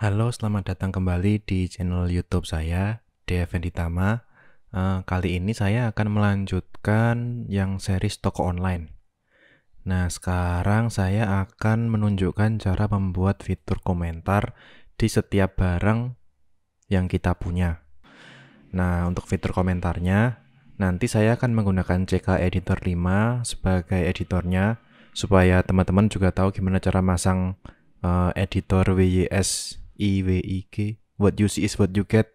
Halo, selamat datang kembali di channel YouTube saya, DFN Ditama. Eh, kali ini saya akan melanjutkan yang seri toko online. Nah, sekarang saya akan menunjukkan cara membuat fitur komentar di setiap barang yang kita punya. Nah, untuk fitur komentarnya, nanti saya akan menggunakan CK Editor 5 sebagai editornya, supaya teman-teman juga tahu gimana cara masang eh, editor WYS I W I G what you see is what you get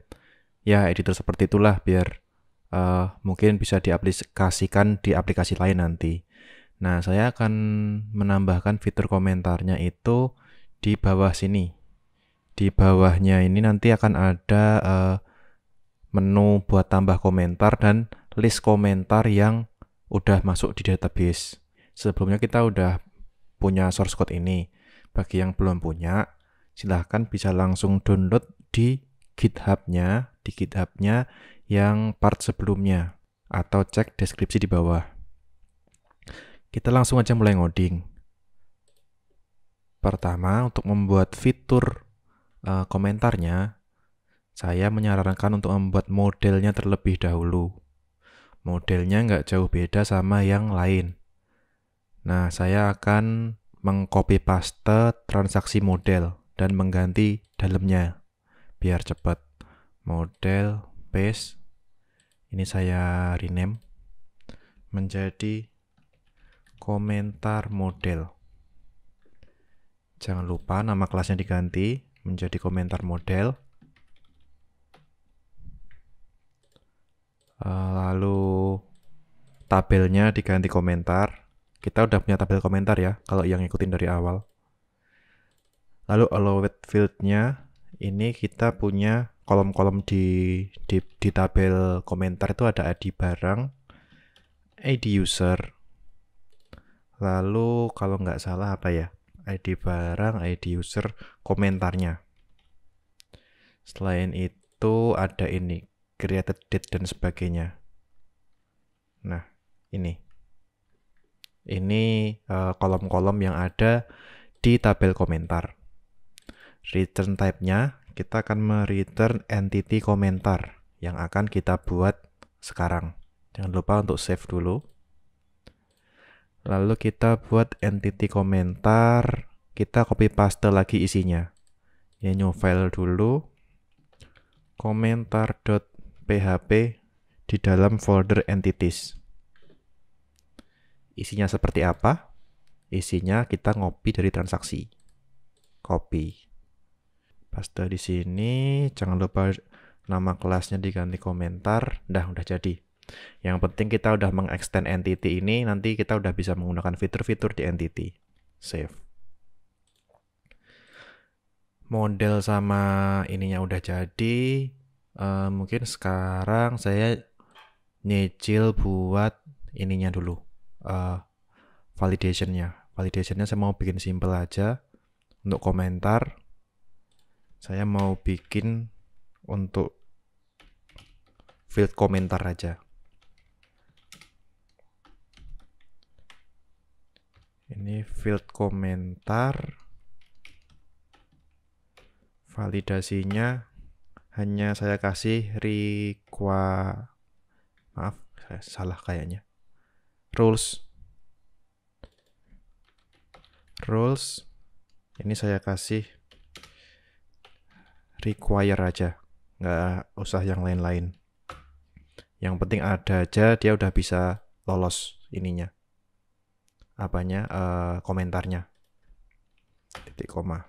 ya editor seperti itulah biar uh, mungkin bisa diaplikasikan di aplikasi lain nanti nah saya akan menambahkan fitur komentarnya itu di bawah sini di bawahnya ini nanti akan ada uh, menu buat tambah komentar dan list komentar yang udah masuk di database sebelumnya kita udah punya source code ini bagi yang belum punya silahkan bisa langsung download di GitHub-nya, di GitHub-nya yang part sebelumnya atau cek deskripsi di bawah. Kita langsung aja mulai ngoding. Pertama, untuk membuat fitur uh, komentarnya, saya menyarankan untuk membuat modelnya terlebih dahulu. Modelnya nggak jauh beda sama yang lain. Nah, saya akan mengcopy paste transaksi model dan mengganti dalamnya biar cepat model base ini saya rename menjadi komentar model jangan lupa nama kelasnya diganti menjadi komentar model eh, lalu tabelnya diganti komentar kita udah punya tabel komentar ya kalau yang ngikutin dari awal Lalu allowed field-nya ini kita punya kolom-kolom di, di di tabel komentar itu ada ID barang, ID user. Lalu kalau nggak salah apa ya? ID barang, ID user, komentarnya. Selain itu ada ini, created date dan sebagainya. Nah, ini. Ini eh, kolom-kolom uh, kolom -kolom yang ada di tabel komentar return type-nya, kita akan mereturn entity komentar yang akan kita buat sekarang. Jangan lupa untuk save dulu. Lalu kita buat entity komentar, kita copy paste lagi isinya. Ya new file dulu, komentar.php di dalam folder entities. Isinya seperti apa? Isinya kita ngopi dari transaksi. Copy paste di sini jangan lupa nama kelasnya diganti komentar dah udah jadi yang penting kita udah mengextend entity ini nanti kita udah bisa menggunakan fitur-fitur di entity save model sama ininya udah jadi uh, mungkin sekarang saya nyicil buat ininya dulu uh, validationnya validationnya saya mau bikin simple aja untuk komentar saya mau bikin untuk field komentar aja ini field komentar validasinya hanya saya kasih requa maaf saya salah kayaknya rules rules ini saya kasih require aja nggak usah yang lain-lain yang penting ada aja dia udah bisa lolos ininya apanya uh, komentarnya titik koma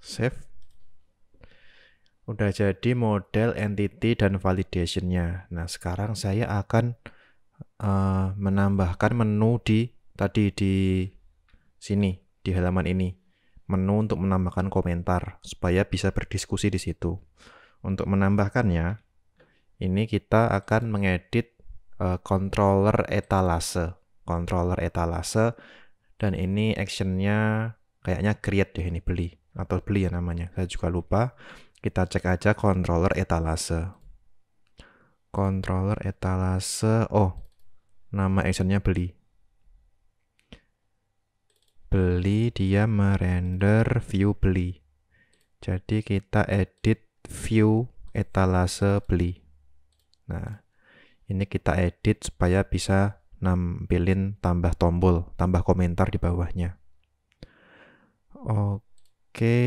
save udah jadi model entity dan validationnya nah sekarang saya akan Eh, menambahkan menu di tadi di sini di halaman ini menu untuk menambahkan komentar supaya bisa berdiskusi di situ. Untuk menambahkannya, ini kita akan mengedit uh, controller etalase, controller etalase, dan ini actionnya kayaknya create deh ini beli atau beli ya namanya. Saya juga lupa. Kita cek aja controller etalase. Controller etalase. Oh, nama actionnya beli beli dia merender view beli jadi kita edit view etalase beli nah ini kita edit supaya bisa nampilin tambah tombol tambah komentar di bawahnya oke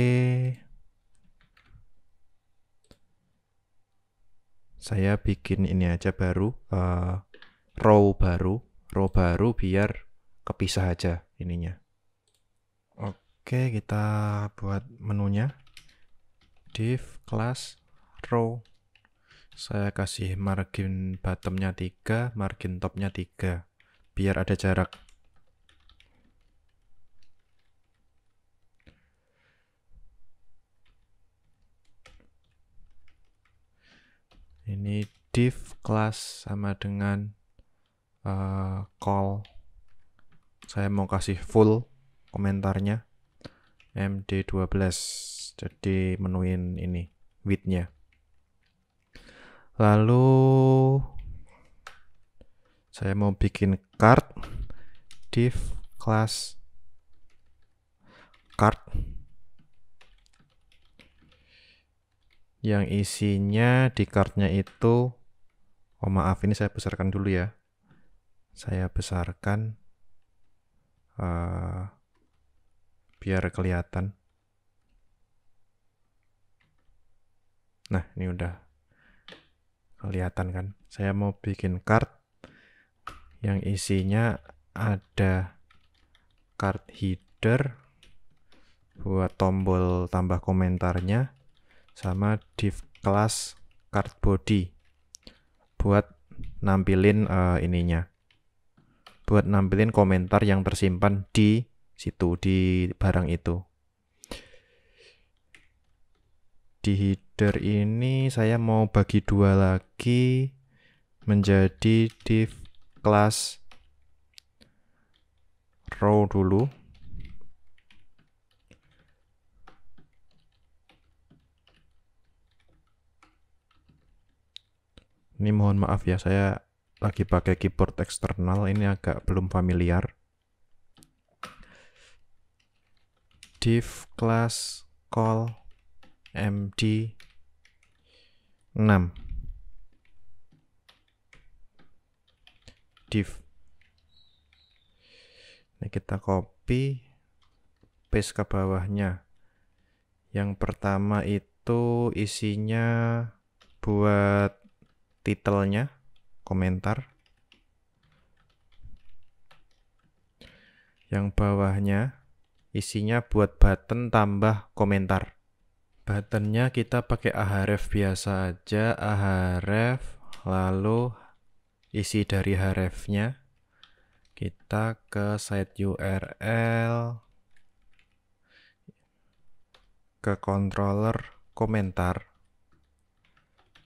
saya bikin ini aja baru uh, row baru, row baru biar kepisah aja ininya. Oke, kita buat menunya. Div class row. Saya kasih margin bottomnya 3, margin topnya 3. Biar ada jarak. Ini div class sama dengan uh, call saya mau kasih full komentarnya MD12 jadi menuin ini widthnya lalu saya mau bikin card div class card yang isinya di cardnya itu oh maaf ini saya besarkan dulu ya saya besarkan uh, biar kelihatan. Nah, ini udah kelihatan kan. Saya mau bikin card yang isinya ada card header buat tombol tambah komentarnya sama div class card body buat nampilin uh, ininya buat nampilin komentar yang tersimpan di situ, di barang itu. Di header ini saya mau bagi dua lagi menjadi div class row dulu. Ini mohon maaf ya, saya lagi pakai keyboard eksternal ini agak belum familiar div class call md 6 div ini kita copy paste ke bawahnya yang pertama itu isinya buat titelnya komentar yang bawahnya isinya buat button tambah komentar buttonnya kita pakai ahref biasa aja ahref lalu isi dari harefnya kita ke site url ke controller komentar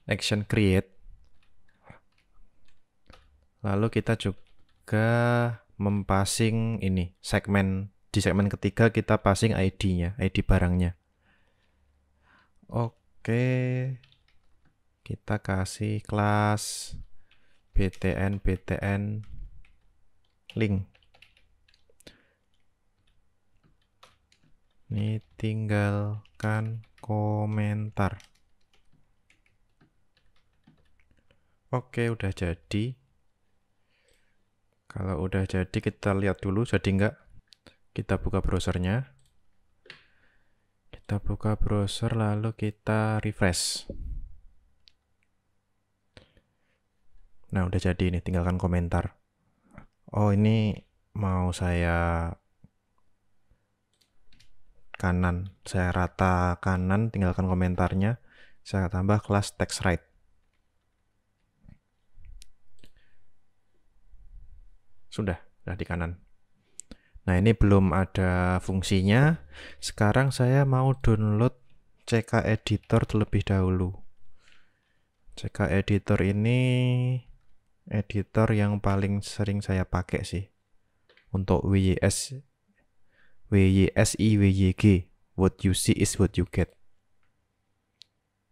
action create Lalu kita juga mempassing ini segmen di segmen ketiga kita passing ID-nya, ID barangnya. Oke. Kita kasih kelas btn btn link. Ini tinggalkan komentar. Oke, udah jadi. Kalau udah jadi kita lihat dulu jadi enggak. Kita buka browsernya. Kita buka browser lalu kita refresh. Nah udah jadi ini tinggalkan komentar. Oh ini mau saya kanan. Saya rata kanan tinggalkan komentarnya. Saya tambah kelas text right. Sudah, sudah di kanan. Nah, ini belum ada fungsinya. Sekarang saya mau download CK Editor terlebih dahulu. CK Editor ini editor yang paling sering saya pakai sih. Untuk WYS, WYSI, WYG. What you see is what you get.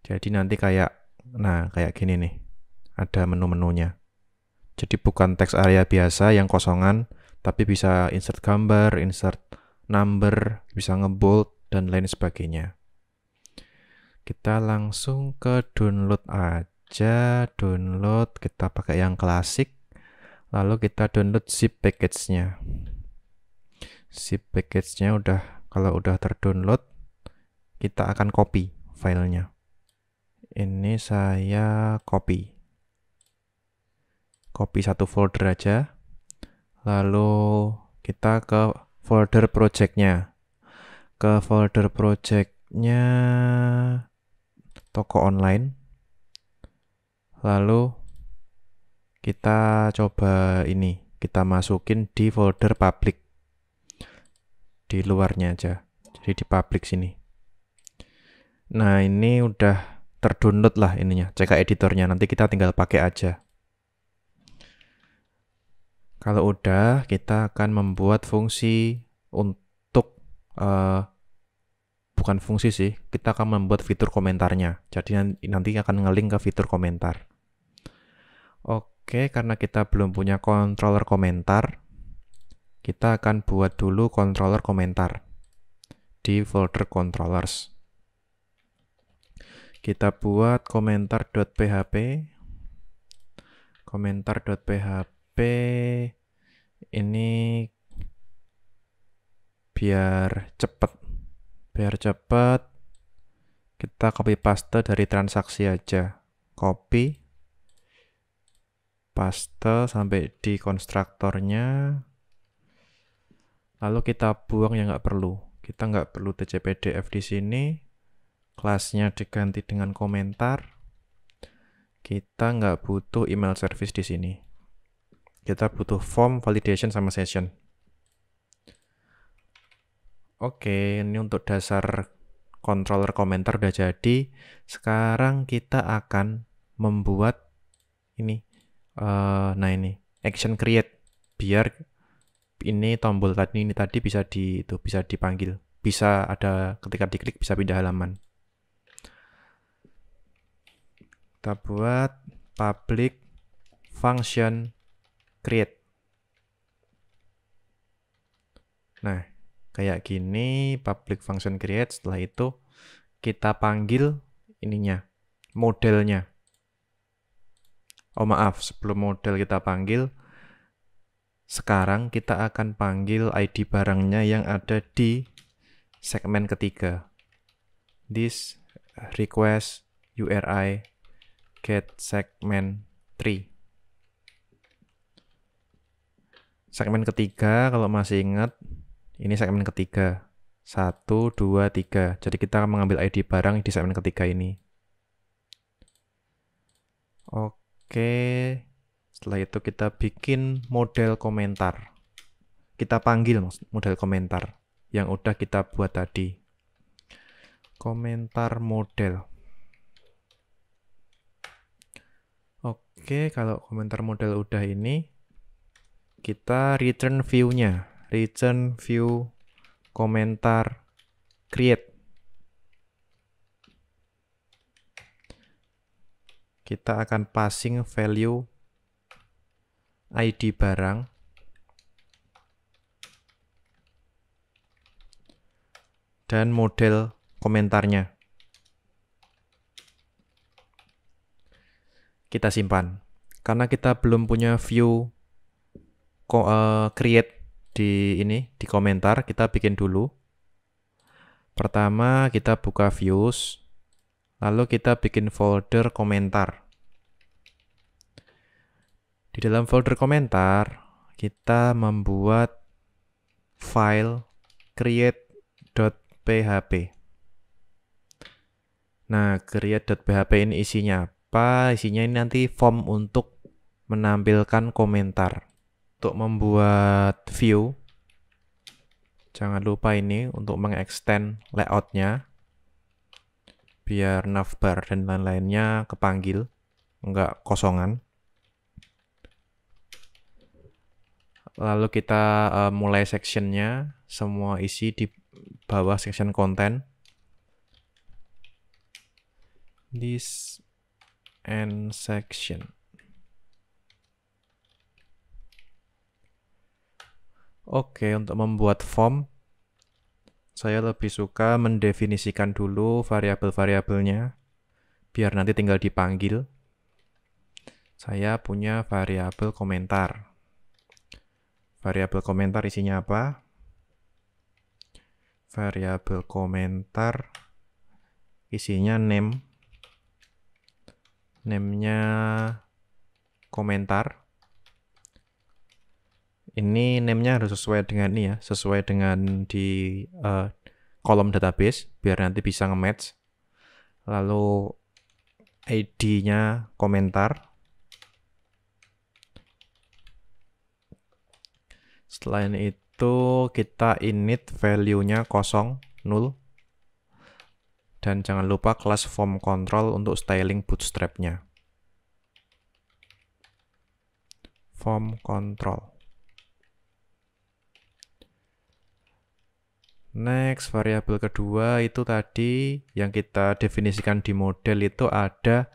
Jadi nanti kayak, nah kayak gini nih. Ada menu-menunya. Jadi bukan teks area biasa yang kosongan, tapi bisa insert gambar, insert number, bisa ngebold, dan lain sebagainya. Kita langsung ke download aja, download, kita pakai yang klasik, lalu kita download zip package-nya. Zip package-nya udah, kalau udah terdownload, kita akan copy filenya. Ini saya copy copy satu folder aja. Lalu kita ke folder projectnya. Ke folder projectnya toko online. Lalu kita coba ini, kita masukin di folder public. Di luarnya aja. Jadi di public sini. Nah, ini udah terdownload lah ininya, cek editornya. Nanti kita tinggal pakai aja. Kalau udah, kita akan membuat fungsi untuk uh, bukan fungsi sih, kita akan membuat fitur komentarnya. Jadi nanti akan ngelink ke fitur komentar. Oke, karena kita belum punya controller komentar, kita akan buat dulu controller komentar di folder controllers. Kita buat komentar.php komentar.php ini biar cepat biar cepat kita copy paste dari transaksi aja copy paste sampai di konstruktornya lalu kita buang yang nggak perlu kita nggak perlu tcpdf di sini kelasnya diganti dengan komentar kita nggak butuh email service di sini kita butuh form validation sama session. Oke, ini untuk dasar controller komentar udah jadi. Sekarang kita akan membuat ini. Uh, nah ini action create biar ini tombol tadi ini tadi bisa di itu bisa dipanggil. Bisa ada ketika diklik bisa pindah halaman. Kita buat public function create. Nah, kayak gini public function create setelah itu kita panggil ininya, modelnya. Oh maaf, sebelum model kita panggil sekarang kita akan panggil ID barangnya yang ada di segmen ketiga. This request URI get segment 3. segmen ketiga kalau masih ingat ini segmen ketiga. Satu, dua, tiga. Jadi kita akan mengambil ID barang di segmen ketiga ini. Oke. Setelah itu kita bikin model komentar. Kita panggil model komentar yang udah kita buat tadi. Komentar model. Oke, kalau komentar model udah ini, kita return view-nya, return view komentar create. Kita akan passing value ID barang. Dan model komentarnya. Kita simpan. Karena kita belum punya view uh, create di ini di komentar kita bikin dulu. Pertama kita buka views, lalu kita bikin folder komentar. Di dalam folder komentar kita membuat file create.php. Nah, create.php ini isinya apa? Isinya ini nanti form untuk menampilkan komentar untuk membuat view jangan lupa ini untuk mengextend layoutnya biar navbar dan lain-lainnya kepanggil enggak kosongan lalu kita uh, mulai sectionnya semua isi di bawah section content. this and section Oke, untuk membuat form, saya lebih suka mendefinisikan dulu variabel-variabelnya, biar nanti tinggal dipanggil. Saya punya variabel komentar. Variabel komentar isinya apa? Variabel komentar isinya name. Name-nya komentar ini name harus sesuai dengan ini ya, sesuai dengan di uh, kolom database biar nanti bisa nge-match. Lalu ID-nya komentar. Selain itu kita init value-nya kosong, null. Dan jangan lupa kelas form control untuk styling bootstrap-nya. Form control. Next, variabel kedua itu tadi yang kita definisikan di model itu ada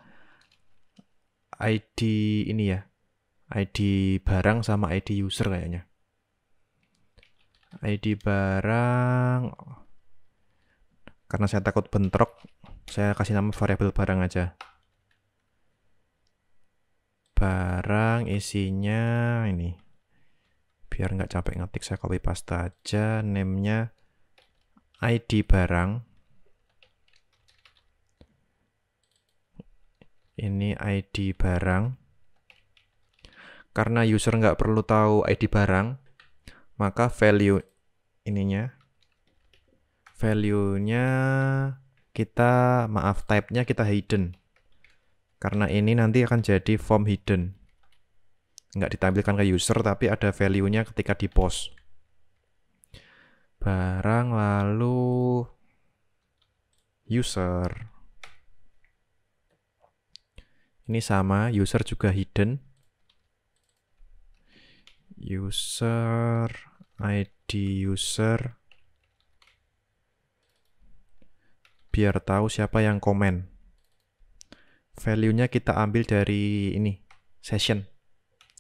ID ini ya. ID barang sama ID user kayaknya. ID barang karena saya takut bentrok, saya kasih nama variabel barang aja. Barang isinya ini. Biar nggak capek ngetik, saya copy paste aja name-nya ID barang. Ini ID barang. Karena user nggak perlu tahu ID barang, maka value ininya, value-nya kita, maaf, type-nya kita hidden. Karena ini nanti akan jadi form hidden. Nggak ditampilkan ke user, tapi ada value-nya ketika di post barang lalu user. Ini sama, user juga hidden. User, ID user. Biar tahu siapa yang komen. Value-nya kita ambil dari ini, session.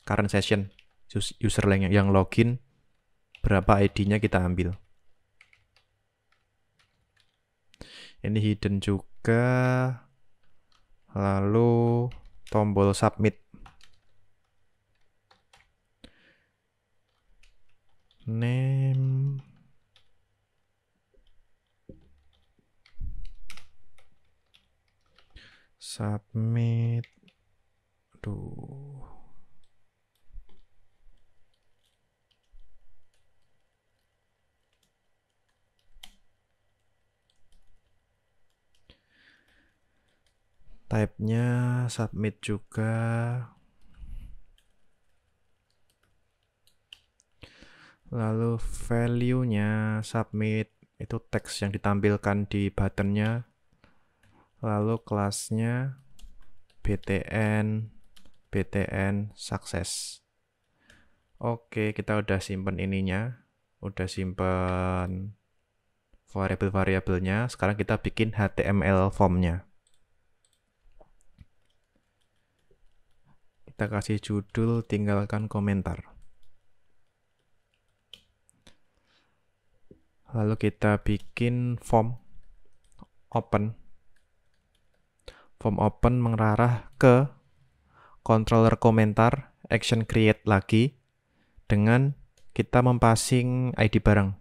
Current session. User yang login, berapa ID-nya kita ambil. ini hidden juga lalu tombol submit name submit tuh type-nya submit juga lalu value-nya submit itu teks yang ditampilkan di button-nya lalu kelasnya btn btn success oke kita udah simpen ininya udah simpen variable variabelnya sekarang kita bikin html form-nya kita kasih judul tinggalkan komentar. Lalu kita bikin form open. Form open mengarah ke controller komentar action create lagi dengan kita mempassing ID barang.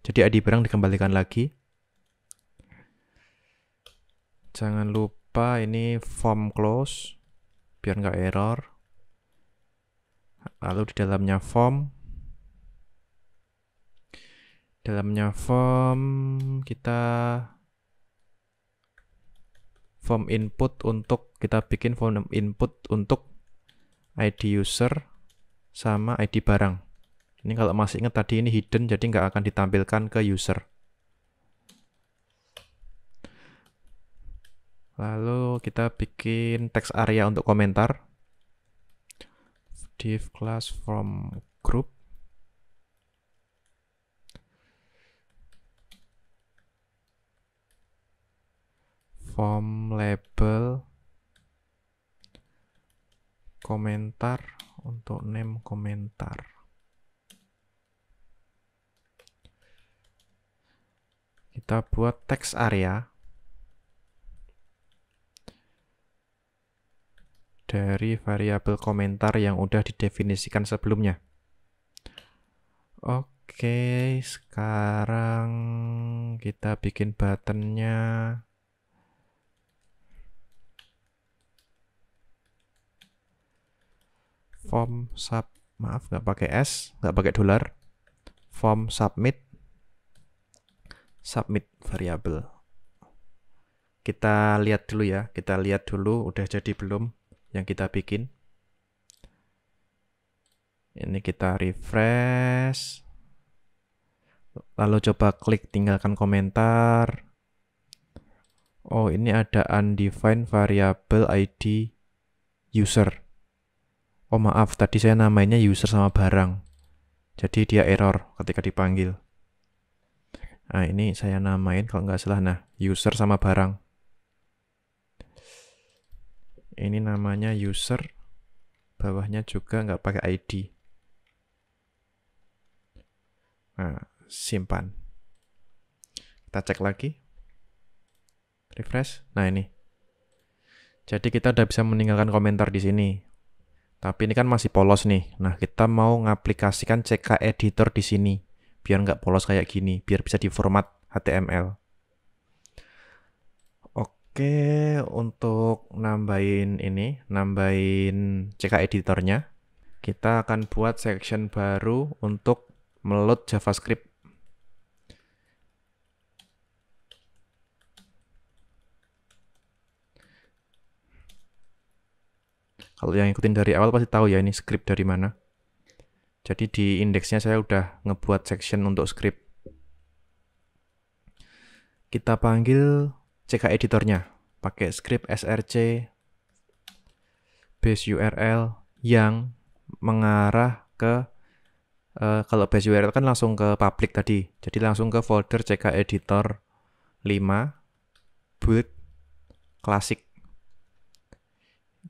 Jadi ID barang dikembalikan lagi. Jangan lupa ini form close biar nggak error lalu di dalamnya form dalamnya form kita form input untuk kita bikin form input untuk ID user sama ID barang ini kalau masih ingat tadi ini hidden jadi nggak akan ditampilkan ke user Lalu kita bikin teks area untuk komentar. Div class from group. Form label komentar untuk name komentar. Kita buat teks area. dari variabel komentar yang udah didefinisikan sebelumnya. Oke, sekarang kita bikin buttonnya. Form sub, maaf nggak pakai s, nggak pakai dolar. Form submit, submit variabel. Kita lihat dulu ya, kita lihat dulu udah jadi belum yang kita bikin. Ini kita refresh. Lalu coba klik tinggalkan komentar. Oh, ini ada undefined variable ID user. Oh, maaf, tadi saya namanya user sama barang. Jadi dia error ketika dipanggil. Nah, ini saya namain kalau nggak salah. Nah, user sama barang ini namanya user bawahnya juga nggak pakai ID nah simpan kita cek lagi refresh nah ini jadi kita udah bisa meninggalkan komentar di sini tapi ini kan masih polos nih nah kita mau ngaplikasikan CK editor di sini biar nggak polos kayak gini biar bisa diformat HTML Oke, untuk nambahin ini, nambahin CK editornya, kita akan buat section baru untuk meload JavaScript. Kalau yang ikutin dari awal pasti tahu ya ini script dari mana. Jadi di indeksnya saya udah ngebuat section untuk script. Kita panggil CK editornya pakai script src base URL yang mengarah ke uh, kalau base URL kan langsung ke public tadi. Jadi langsung ke folder CK editor 5 build classic.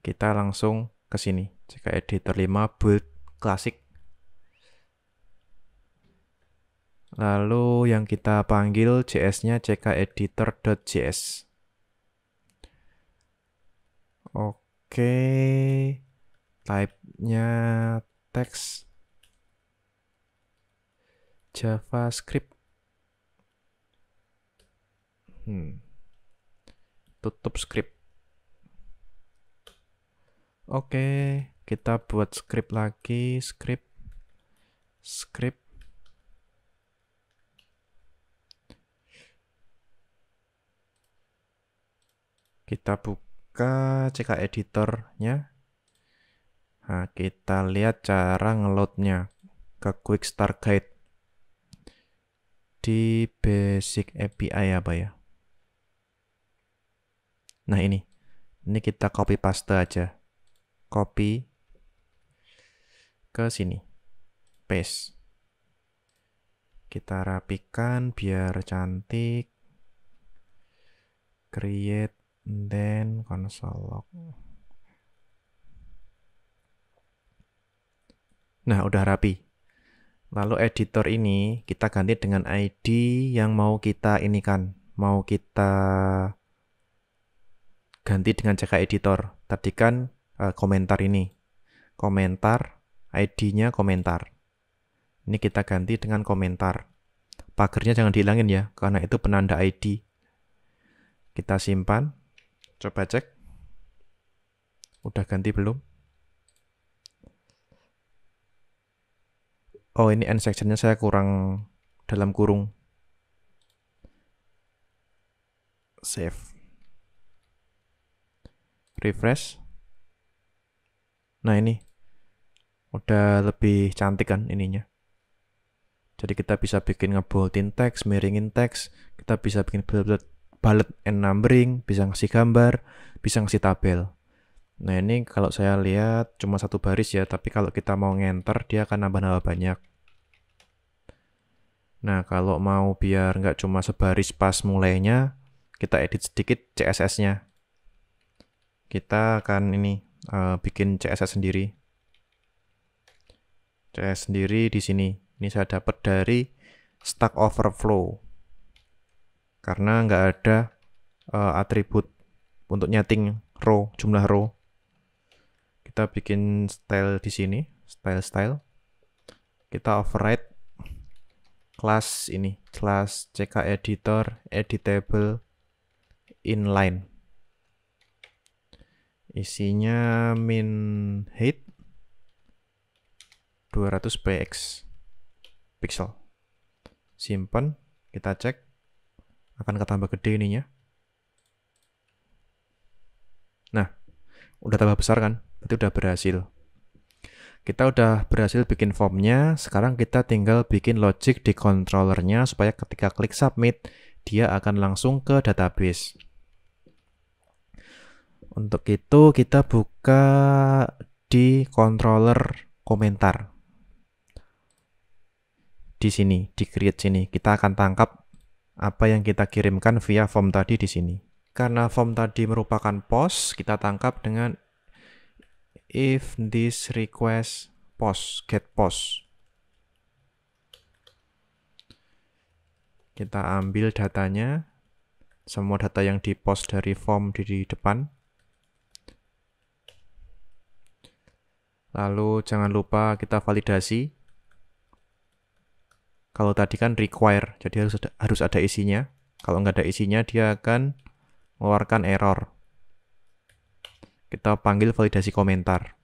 Kita langsung ke sini. CK editor 5 build classic Lalu yang kita panggil js-nya ckeditor.js. Oke, type-nya text JavaScript. Hmm. Tutup script. Oke, kita buat script lagi, script script Kita buka CK editornya. Nah, kita lihat cara ngeloadnya ke Quick Start Guide di Basic API apa ya, ya? Nah ini, ini kita copy paste aja, copy ke sini, paste. Kita rapikan biar cantik. Create And then console log nah udah rapi lalu editor ini kita ganti dengan ID yang mau kita ini kan mau kita ganti dengan cek editor tadi kan uh, komentar ini komentar ID-nya komentar ini kita ganti dengan komentar pagarnya jangan dihilangin ya karena itu penanda ID kita simpan Coba cek. Udah ganti belum? Oh, ini end sectionnya saya kurang dalam kurung. Save. Refresh. Nah, ini. Udah lebih cantik kan ininya. Jadi kita bisa bikin ngeboldin teks, miringin teks, kita bisa bikin bullet bullet and numbering, bisa ngasih gambar, bisa ngasih tabel. Nah ini kalau saya lihat cuma satu baris ya, tapi kalau kita mau ngenter dia akan nambah-nambah banyak. Nah kalau mau biar nggak cuma sebaris pas mulainya, kita edit sedikit CSS-nya. Kita akan ini uh, bikin CSS sendiri. CSS sendiri di sini. Ini saya dapat dari Stack Overflow karena nggak ada uh, atribut untuk nyeting row jumlah row kita bikin style di sini style style kita override class ini class ck editor editable inline isinya min height 200 px pixel simpan kita cek akan ketambah gede ininya. Nah, udah tambah besar kan? Berarti udah berhasil. Kita udah berhasil bikin formnya, sekarang kita tinggal bikin logic di controllernya supaya ketika klik submit, dia akan langsung ke database. Untuk itu kita buka di controller komentar. Di sini, di create sini. Kita akan tangkap apa yang kita kirimkan via form tadi di sini. Karena form tadi merupakan POS, kita tangkap dengan if this request POS, get POS. Kita ambil datanya, semua data yang di post dari form di depan. Lalu jangan lupa kita validasi kalau tadi kan require, jadi harus ada, harus ada isinya. Kalau nggak ada isinya, dia akan mengeluarkan error. Kita panggil validasi komentar.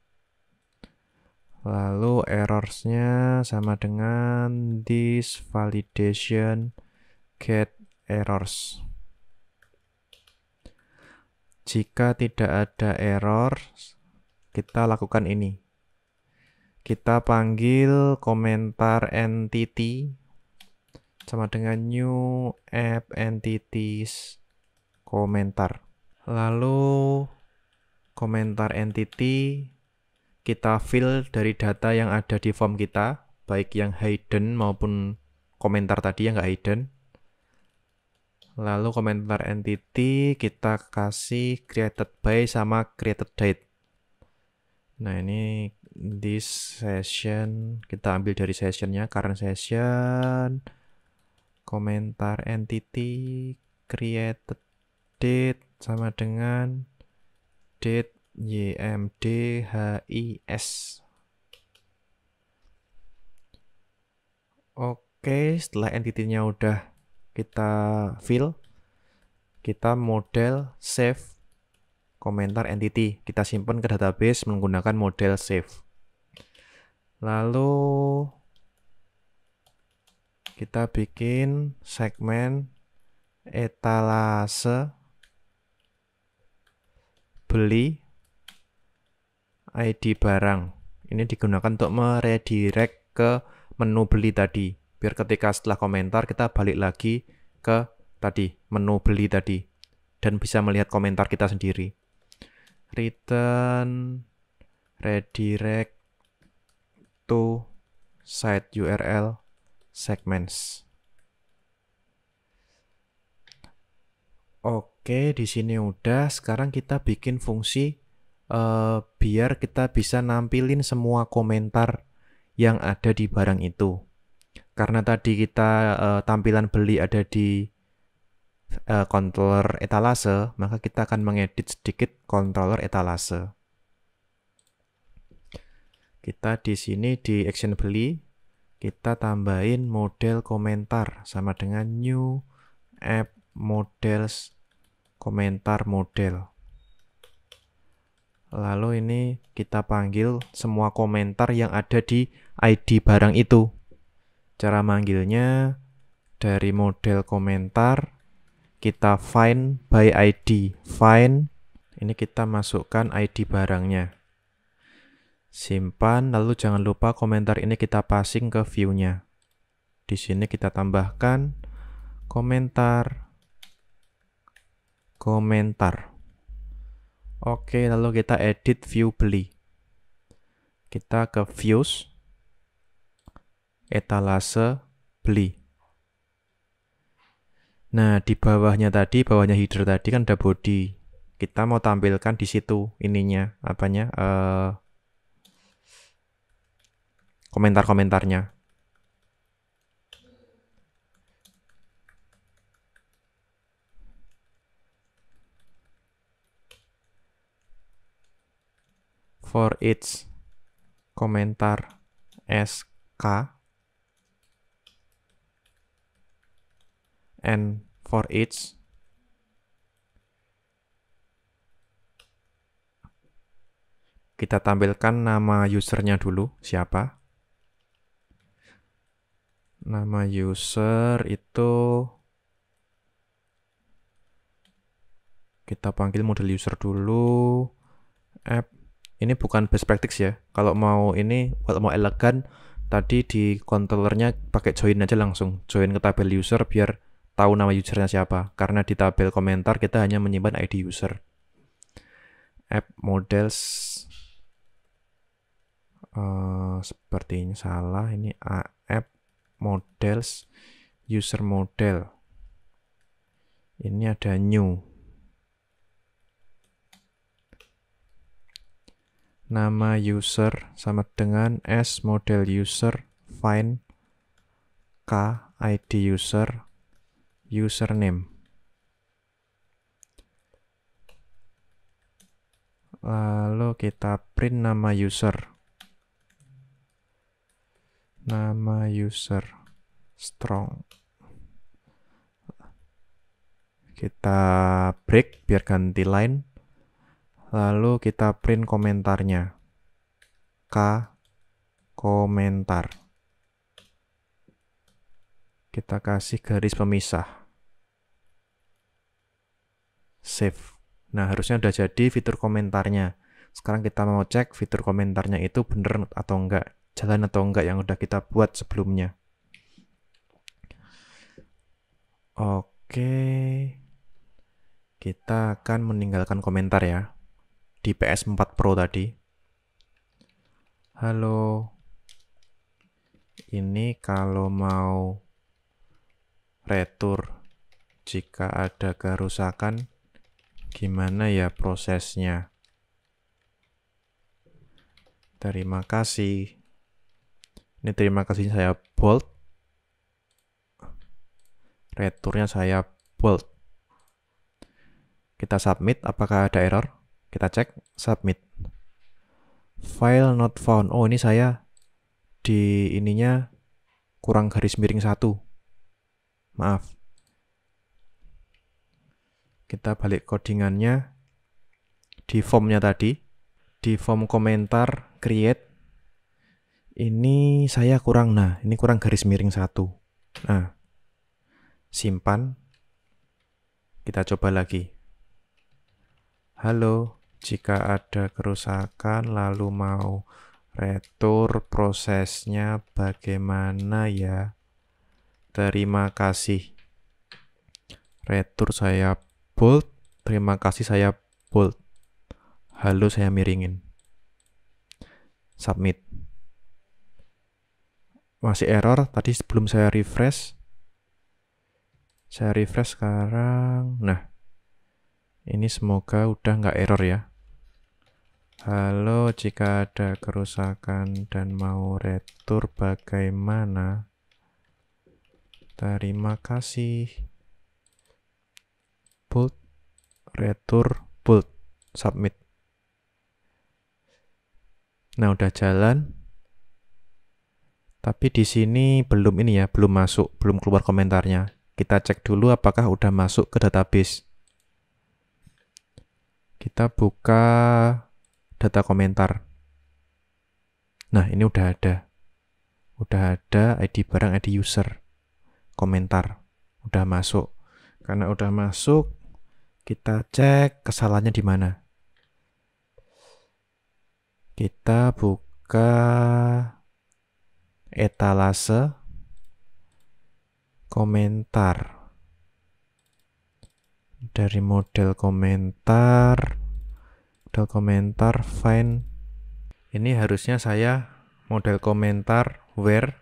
Lalu errorsnya sama dengan this validation get errors. Jika tidak ada error, kita lakukan ini. Kita panggil komentar entity sama dengan new app entities komentar. Lalu komentar entity kita fill dari data yang ada di form kita, baik yang hidden maupun komentar tadi yang nggak hidden. Lalu komentar entity kita kasih created by sama created date. Nah ini this session kita ambil dari sessionnya current session komentar entity created date sama dengan date his Oke, setelah entity-nya udah kita fill, kita model save komentar entity. Kita simpan ke database menggunakan model save. Lalu kita bikin segmen etalase beli ID barang. Ini digunakan untuk meredirect ke menu beli tadi. Biar ketika setelah komentar kita balik lagi ke tadi, menu beli tadi. Dan bisa melihat komentar kita sendiri. Return redirect to site URL segments. Oke, di sini udah. Sekarang kita bikin fungsi uh, biar kita bisa nampilin semua komentar yang ada di barang itu. Karena tadi kita uh, tampilan beli ada di uh, controller etalase, maka kita akan mengedit sedikit controller etalase. Kita di sini di action beli kita tambahin model komentar sama dengan new app models komentar model lalu ini kita panggil semua komentar yang ada di ID barang itu cara manggilnya dari model komentar kita find by ID find ini kita masukkan ID barangnya Simpan, lalu jangan lupa komentar ini kita passing ke view-nya. Di sini kita tambahkan komentar komentar. Oke, lalu kita edit view beli. Kita ke views etalase beli. Nah, di bawahnya tadi, bawahnya header tadi kan ada body. Kita mau tampilkan di situ ininya, apanya? Uh, komentar-komentarnya. For each komentar SK and for each kita tampilkan nama usernya dulu siapa nama user itu kita panggil model user dulu app ini bukan best practice ya kalau mau ini kalau mau elegan tadi di controllernya pakai join aja langsung join ke tabel user biar tahu nama usernya siapa karena di tabel komentar kita hanya menyimpan ID user app models uh, sepertinya salah ini a models user model ini ada new nama user sama dengan s model user find k id user username lalu kita print nama user nama user strong kita break biar ganti line lalu kita print komentarnya k komentar kita kasih garis pemisah save nah harusnya udah jadi fitur komentarnya sekarang kita mau cek fitur komentarnya itu bener atau enggak jalan atau enggak yang udah kita buat sebelumnya. Oke. Kita akan meninggalkan komentar ya di PS4 Pro tadi. Halo. Ini kalau mau retur jika ada kerusakan gimana ya prosesnya? Terima kasih. Ini terima kasih saya bold. returnnya saya bold. Kita submit, apakah ada error? Kita cek, submit. File not found. Oh, ini saya di ininya kurang garis miring satu. Maaf. Kita balik codingannya di formnya tadi. Di form komentar create ini saya kurang nah ini kurang garis miring satu nah simpan kita coba lagi halo jika ada kerusakan lalu mau retur prosesnya bagaimana ya terima kasih retur saya bold terima kasih saya bold halo saya miringin submit masih error tadi sebelum saya refresh saya refresh sekarang nah ini semoga udah nggak error ya halo jika ada kerusakan dan mau retur bagaimana terima kasih put retur put submit nah udah jalan tapi di sini belum ini ya, belum masuk, belum keluar komentarnya. Kita cek dulu apakah udah masuk ke database. Kita buka data komentar. Nah, ini udah ada. Udah ada ID barang, ID user. Komentar. Udah masuk. Karena udah masuk, kita cek kesalahannya di mana. Kita buka etalase komentar dari model komentar model komentar find ini harusnya saya model komentar where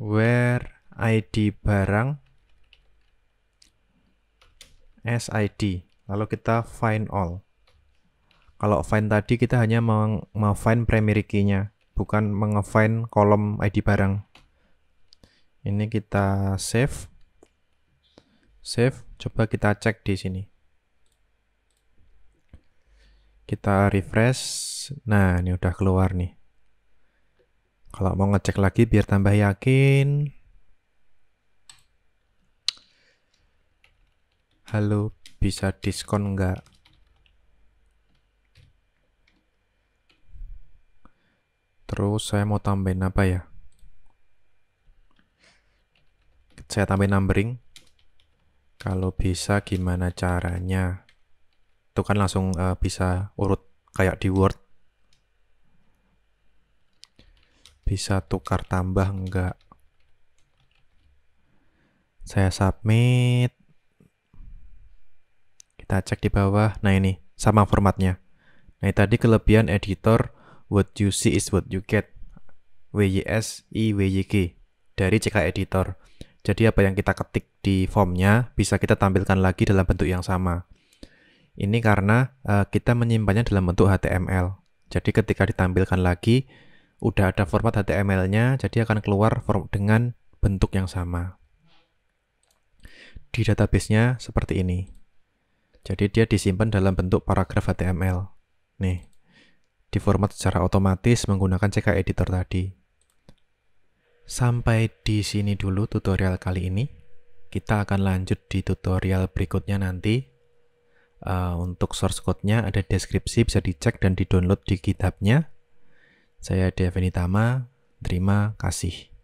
where ID barang SID lalu kita find all kalau find tadi kita hanya mau find primary key-nya bukan mengefine kolom ID barang. Ini kita save. Save, coba kita cek di sini. Kita refresh. Nah, ini udah keluar nih. Kalau mau ngecek lagi biar tambah yakin. Halo, bisa diskon enggak? Terus saya mau tambahin apa ya? Saya tambahin numbering. Kalau bisa gimana caranya? Itu kan langsung uh, bisa urut kayak di Word. Bisa tukar tambah enggak? Saya submit. Kita cek di bawah. Nah ini, sama formatnya. Nah tadi kelebihan editor What you see is what you get. WYS IWYG dari CK Editor. Jadi apa yang kita ketik di formnya bisa kita tampilkan lagi dalam bentuk yang sama. Ini karena uh, kita menyimpannya dalam bentuk HTML. Jadi ketika ditampilkan lagi, udah ada format HTML-nya, jadi akan keluar form dengan bentuk yang sama. Di database-nya seperti ini. Jadi dia disimpan dalam bentuk paragraf HTML. Nih diformat secara otomatis menggunakan CK Editor tadi. Sampai di sini dulu tutorial kali ini. Kita akan lanjut di tutorial berikutnya nanti. Uh, untuk source code-nya ada deskripsi, bisa dicek dan di download di kitabnya. saya Saya Tama terima kasih.